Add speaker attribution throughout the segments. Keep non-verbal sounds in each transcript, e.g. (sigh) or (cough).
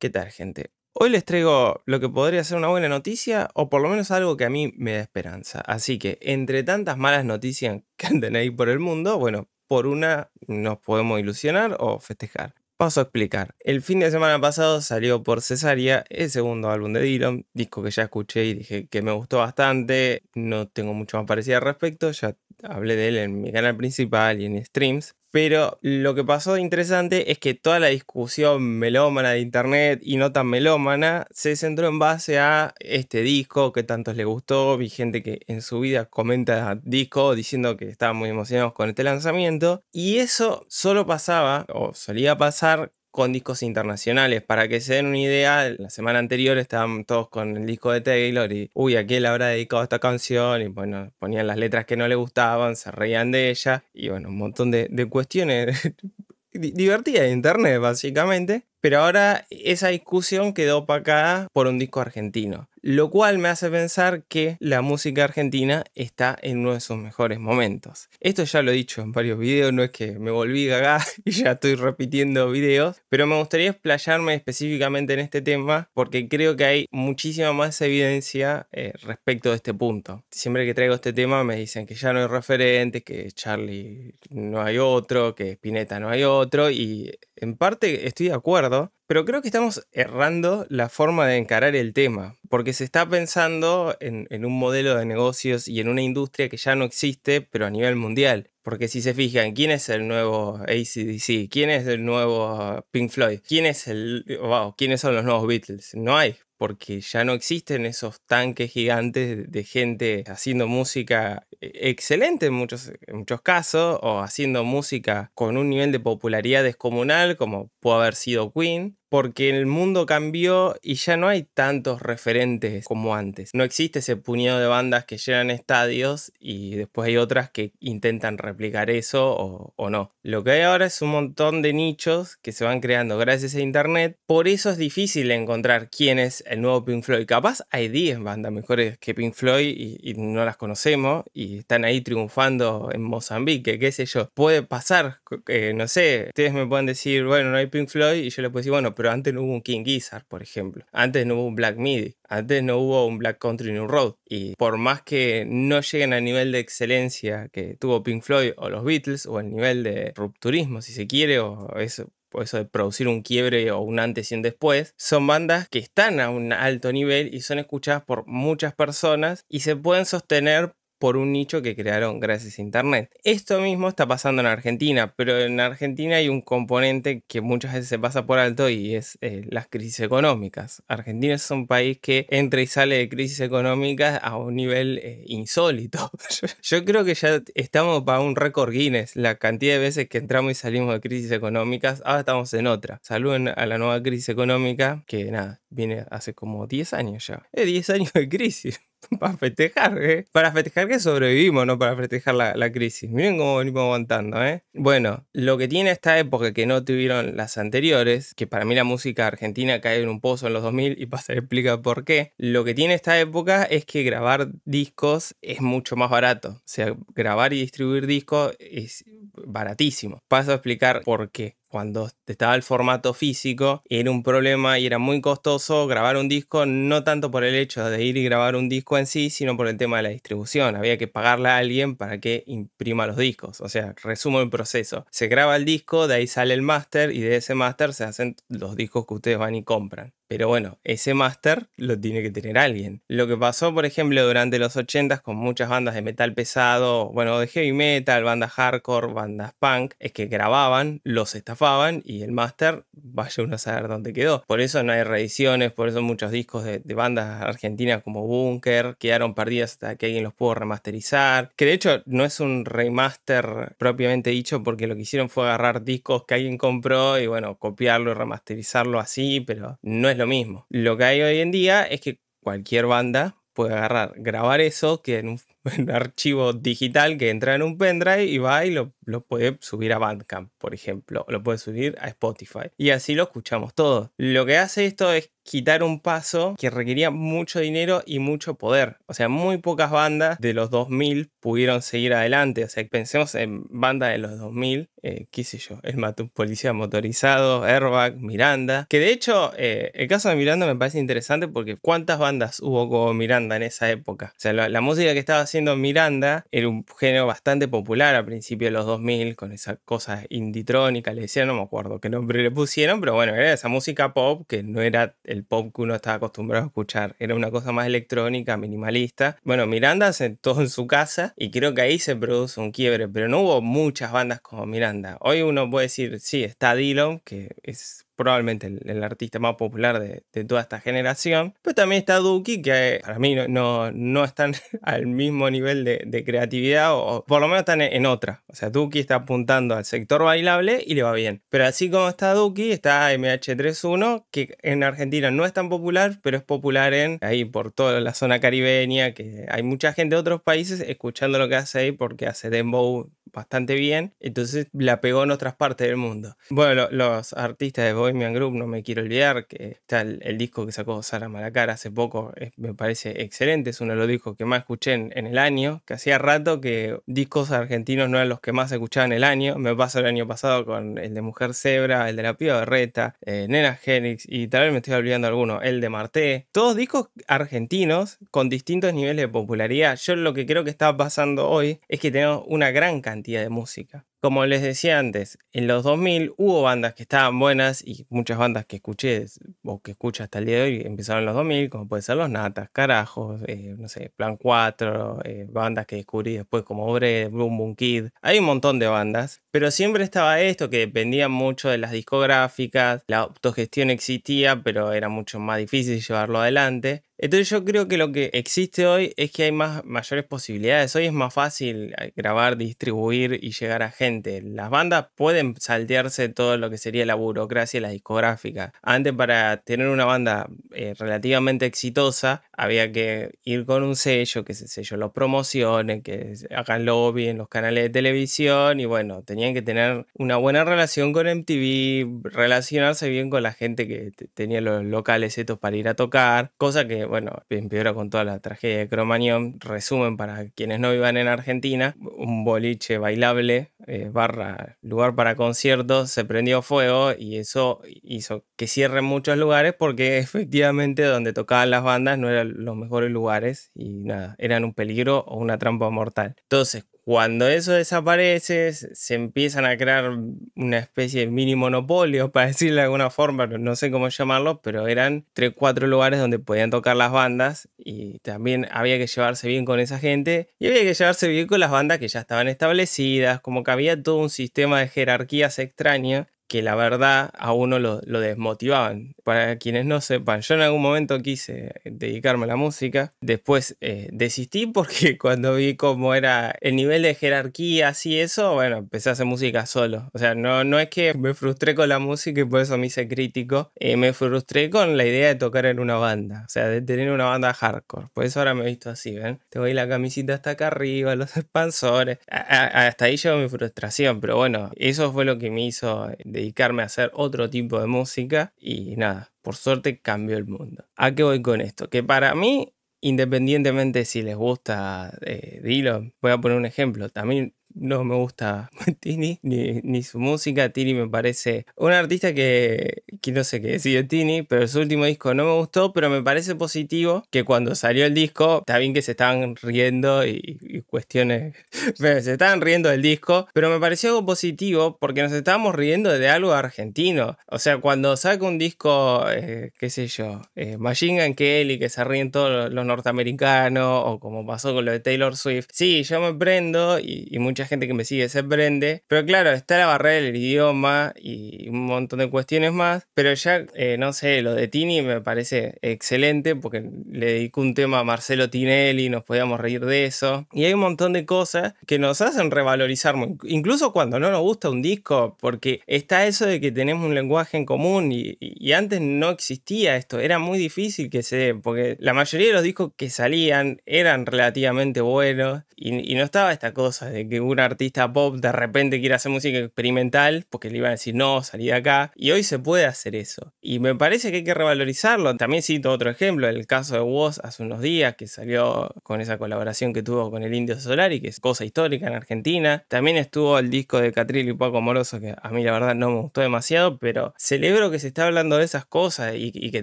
Speaker 1: ¿Qué tal, gente? Hoy les traigo lo que podría ser una buena noticia, o por lo menos algo que a mí me da esperanza. Así que, entre tantas malas noticias (laughs) que ahí por el mundo, bueno, por una nos podemos ilusionar o festejar. Paso a explicar. El fin de semana pasado salió por Cesárea el segundo álbum de Dylan, disco que ya escuché y dije que me gustó bastante. No tengo mucho más parecido al respecto, ya hablé de él en mi canal principal y en streams. Pero lo que pasó de interesante es que toda la discusión melómana de internet y no tan melómana se centró en base a este disco que tantos le gustó. Vi gente que en su vida comenta disco diciendo que estaban muy emocionados con este lanzamiento. Y eso solo pasaba o solía pasar con discos internacionales. Para que se den una idea, la semana anterior estaban todos con el disco de Taylor y, uy, ¿a quién le habrá dedicado esta canción? Y bueno, ponían las letras que no le gustaban, se reían de ella y bueno, un montón de, de cuestiones (laughs) divertidas de internet, básicamente. Pero ahora esa discusión quedó opacada por un disco argentino lo cual me hace pensar que la música argentina está en uno de sus mejores momentos. Esto ya lo he dicho en varios videos, no es que me volví gaga (laughs) y ya estoy repitiendo videos, pero me gustaría explayarme específicamente en este tema porque creo que hay muchísima más evidencia eh, respecto de este punto. Siempre que traigo este tema me dicen que ya no hay referentes, que Charlie no hay otro, que Spinetta no hay otro y en parte estoy de acuerdo, pero creo que estamos errando la forma de encarar el tema, porque se está pensando en, un modelo de negocios y en una industria que ya no existe, pero a nivel mundial. Porque si se fijan, ¿quién es el nuevo ACDC? ¿Quién es el nuevo Pink Floyd? ¿Quiénes son los nuevos Beatles? No hay, porque ya no existen esos tanques gigantes de gente haciendo música excelente en muchos, en muchos casos o haciendo música con un nivel de popularidad descomunal como pudo haber sido Queen porque el mundo cambió y ya no hay tantos referentes como antes. No existe ese puñado de bandas que llenan estadios y después hay otras que intentan replicar eso o, no. Lo que hay ahora es un montón de nichos que se van creando gracias a internet. Por eso es difícil encontrar quién es el nuevo Pink Floyd. Capaz hay 10 bandas mejores que Pink Floyd y, no las conocemos y están ahí triunfando en Mozambique, qué sé yo. Puede pasar, eh, no sé, ustedes me pueden decir, bueno, no hay Pink Floyd y yo les puedo decir, bueno, pero antes no hubo un King Gizzard, por ejemplo. Antes no hubo un Black MIDI. Antes no hubo un Black Country New Road. Y por más que no lleguen al nivel de excelencia que tuvo Pink Floyd o los Beatles, o el nivel de rupturismo, si se quiere, o eso, o eso de producir un quiebre o un antes y un después, son bandas que están a un alto nivel y son escuchadas por muchas personas y se pueden sostener por un nicho que crearon gracias a Internet. Esto mismo está pasando en Argentina, pero en Argentina hay un componente que muchas veces se pasa por alto y es eh, las crisis económicas. Argentina es un país que entra y sale de crisis económicas a un nivel eh, insólito. (laughs) Yo creo que ya estamos para un récord Guinness, la cantidad de veces que entramos y salimos de crisis económicas, ahora estamos en otra. Saluden a la nueva crisis económica que nada, viene hace como 10 años ya. 10 años de crisis. (laughs) para festejar, ¿eh? Para festejar que sobrevivimos, no para festejar la, crisis. Miren cómo venimos aguantando, ¿eh? Bueno, lo que tiene esta época que no tuvieron las anteriores, que para mí la música argentina cae en un pozo en los 2000 y pasa (laughs) explicar por qué. Lo que tiene esta época es que grabar discos es mucho más barato. O sea, grabar y distribuir discos es baratísimo. Paso a explicar por qué cuando estaba el formato físico, era un problema y era muy costoso grabar un disco, no tanto por el hecho de ir y grabar un disco en sí, sino por el tema de la distribución. Había que pagarle a alguien para que imprima los discos. O sea, resumo el proceso. Se graba el disco, de ahí sale el máster y de ese máster se hacen los discos que ustedes van y compran. Pero bueno, ese master lo tiene que tener alguien. Lo que pasó, por ejemplo, durante los 80s con muchas bandas de metal pesado, bueno, de heavy metal, bandas hardcore, bandas punk, es que grababan, los estafaban y el máster, vaya uno a saber dónde quedó. Por eso no hay reediciones, por eso muchos discos de, bandas argentinas como Bunker quedaron perdidos hasta que alguien los pudo remasterizar. Que de hecho no es un remaster propiamente dicho, porque lo que hicieron fue agarrar discos que alguien compró y bueno, copiarlo y remasterizarlo así, pero no es lo mismo. Lo que hay hoy en día es que cualquier banda puede agarrar, grabar eso, que en un (laughs) un archivo digital que entra en un pendrive y va y lo, puede subir a Bandcamp, por ejemplo, lo puede subir a Spotify. Y así lo escuchamos todo. Lo que hace esto es quitar un paso que requería mucho dinero y mucho poder. O sea, muy pocas bandas de los 2000 pudieron seguir adelante. O sea, pensemos en bandas de los 2000, eh, qué sé yo, El Matú, Policía Motorizado, Airbag, Miranda. Que de hecho, eh, el caso de Miranda me parece interesante porque cuántas bandas hubo con Miranda en esa época. O sea, la, la música que estaba haciendo Miranda era un género bastante popular a principios de los 2000 con esas cosas inditrónica, le decía no me acuerdo qué nombre le pusieron, pero bueno, era esa música pop que no era el pop que uno estaba acostumbrado a escuchar, era una cosa más electrónica, minimalista. Bueno, Miranda se sentó en su casa y creo que ahí se produce un quiebre, pero no hubo muchas bandas como Miranda. Hoy uno puede decir, sí, está Dylan, que es probablemente el, artista más popular de, toda esta generación. Pero también está Duki, que eh, para mí no, no, están (laughs) al mismo nivel de, creatividad, o, por lo menos están en, otra. O sea, Duki está apuntando al sector bailable y le va bien. Pero así como está Duki, está MH31, que en Argentina no es tan popular, pero es popular en ahí por toda la zona caribeña, que hay mucha gente de otros países escuchando lo que hace ahí porque hace dembow bastante bien, entonces la pegó en otras partes del mundo. Bueno, los artistas de Bohemian Group, no me quiero olvidar, que está el, disco que sacó Sara Malacara hace poco, me parece excelente, es uno de los discos que más escuché en, el año, que hacía rato que discos argentinos no eran los que más escuchaban en el año, me pasó el año pasado con el de Mujer Zebra, el de La Piba Berreta, eh, Nena Genix, y tal vez me estoy olvidando alguno, el de Marte, todos discos argentinos con distintos niveles de popularidad. Yo lo que creo que está pasando hoy es que tenemos una gran cantidad cantidad de música como les decía antes, en los 2000 hubo bandas que estaban buenas y muchas bandas que escuché o que escucho hasta el día de hoy empezaron en los 2000, como puede ser Los Natas, Carajos, eh, no sé, Plan 4, eh, bandas que descubrí después como Obre, Bloom Boom Kid. Hay un montón de bandas, pero siempre estaba esto que dependía mucho de las discográficas, la autogestión existía, pero era mucho más difícil llevarlo adelante. Entonces yo creo que lo que existe hoy es que hay más, mayores posibilidades. Hoy es más fácil eh, grabar, distribuir y llegar a gente las bandas pueden saltearse todo lo que sería la burocracia y la discográfica. Antes para tener una banda eh, relativamente exitosa había que ir con un sello, que ese sello lo promocione, que hagan lobby en los canales de televisión y bueno, tenían que tener una buena relación con MTV, relacionarse bien con la gente que tenía los locales estos para ir a tocar, cosa que bueno, empeora con toda la tragedia de Cromañón. Resumen para quienes no vivan en Argentina, un boliche bailable, eh, barra, lugar para conciertos, se prendió fuego y eso hizo que cierren muchos lugares porque (laughs) efectivamente donde tocaban las bandas no era los mejores lugares y nada, eran un peligro o una trampa mortal. Entonces, cuando eso desaparece, se empiezan a crear una especie de mini monopolio, (laughs) para decirlo de alguna forma, no sé cómo llamarlo, pero eran 3, 4 lugares donde podían tocar las bandas y también había que llevarse bien con esa gente y había que llevarse bien con las bandas que ya estaban establecidas, como que había todo un sistema de jerarquías extraño que la verdad a uno lo, desmotivaban. Para quienes no sepan, yo en algún momento quise dedicarme a la música, después eh, desistí porque (laughs) cuando vi cómo era el nivel de jerarquía y eso, bueno, empecé a hacer música solo. O sea, no, no es que me frustré con la música y por eso me hice crítico, eh, me frustré con la idea de tocar en una banda, o sea, de tener una banda hardcore. Por eso ahora me he visto así, ¿ven? Tengo ahí la camisita hasta acá arriba, (laughs) los expansores. hasta ahí llegó mi frustración, pero bueno, eso fue lo que me hizo dedicarme a hacer otro tipo de música y nada, por suerte cambió el mundo. ¿A qué voy con esto? Que para mí, independientemente si les gusta eh, dilo voy a poner un ejemplo, también no me gusta (laughs) Tini ni, su música. Tini me parece un artista que, que no sé qué decir Tini, pero su último disco no me gustó, pero me parece positivo que cuando salió el disco, está bien que se estaban riendo y, cuestiones, (laughs) se estaban riendo del disco, pero me pareció algo positivo porque nos estábamos riendo de algo argentino. O sea, cuando saca un disco, eh, qué sé yo, eh, Machine Gun Kelly, que se ríen todos los norteamericanos, o como pasó con lo de Taylor Swift, sí, yo me prendo y, muchas gente que me sigue se prende, Pero claro, está la barrera del idioma y un montón de cuestiones más. Pero ya, eh, no sé, lo de Tini me parece excelente porque le dedico un tema a Marcelo Tinelli, nos podíamos reír de eso. Y hay un montón de cosas que nos hacen revalorizar, incluso cuando no nos gusta un disco, porque está eso de que tenemos un lenguaje en común y, antes no existía esto, era muy difícil que se dé, porque la mayoría de los discos que salían eran relativamente buenos y no estaba esta cosa de que un artista pop de repente quiere hacer música experimental porque le iban a decir no, salí de acá. Y hoy se puede hacer eso. Y me parece que hay que revalorizarlo. También cito otro ejemplo, el caso de Woz hace unos días que salió con esa colaboración que tuvo con el Indio Solar, y que es cosa histórica en Argentina. También estuvo el disco de Catrillo y Paco Moroso, que a mí la verdad no me gustó demasiado, pero celebro que se está hablando de esas cosas y, que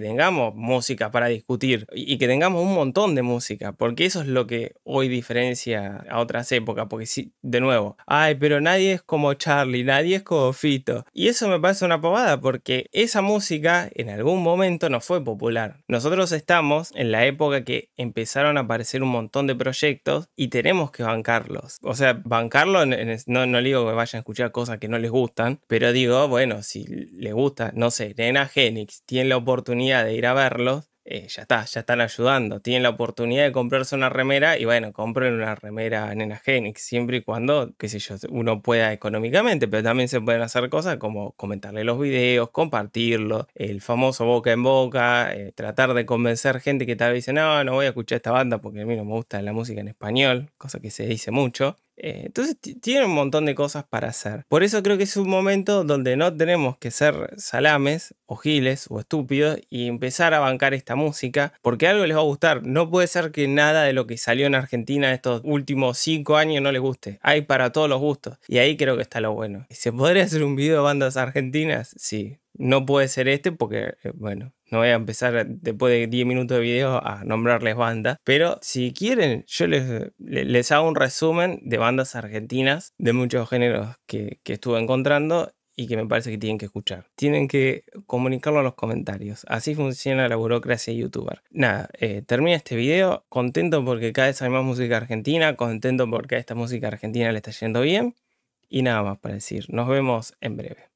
Speaker 1: tengamos música para discutir y, y que tengamos un montón de música, porque eso es lo que hoy diferencia a otras épocas, porque si de de nuevo, ay, pero nadie es como Charlie, nadie es como Fito. Y eso me parece una pavada porque esa música en algún momento no fue popular. Nosotros estamos en la época que empezaron a aparecer un montón de proyectos y tenemos que bancarlos. O sea, bancarlo, no, no digo que vayan a escuchar cosas que no les gustan, pero digo, bueno, si les gusta, no sé, Nena Genix, tiene la oportunidad de ir a verlos, eh, ya está, ya están ayudando. Tienen la oportunidad de comprarse una remera y bueno, compren una remera Nena Genix, siempre y cuando, qué sé yo, uno pueda económicamente, pero también se pueden hacer cosas como comentarle los videos, compartirlo, el famoso boca en boca, eh, tratar de convencer gente que tal vez dice, no, no voy a escuchar esta banda porque a mí no me gusta la música en español, cosa que se dice mucho. Eh, entonces tiene un montón de cosas para hacer. Por eso creo que es un momento donde no tenemos que ser salames o giles o estúpidos y empezar a bancar esta música porque algo les va a gustar. No puede ser que nada de lo que salió en Argentina estos últimos cinco años no les guste. Hay para todos los gustos y ahí creo que está lo bueno. ¿Se podría hacer un video de bandas argentinas? Sí, no puede ser este porque, eh, bueno, no voy a empezar después de 10 minutos de video a nombrarles bandas, pero si quieren, yo les, les hago un resumen de bandas argentinas de muchos géneros que, que estuve encontrando y que me parece que tienen que escuchar. Tienen que comunicarlo en los comentarios. Así funciona la burocracia youtuber. Nada, eh, termina este video. Contento porque cada vez hay más música argentina. Contento porque a esta música argentina le está yendo bien. Y nada más para decir. Nos vemos en breve.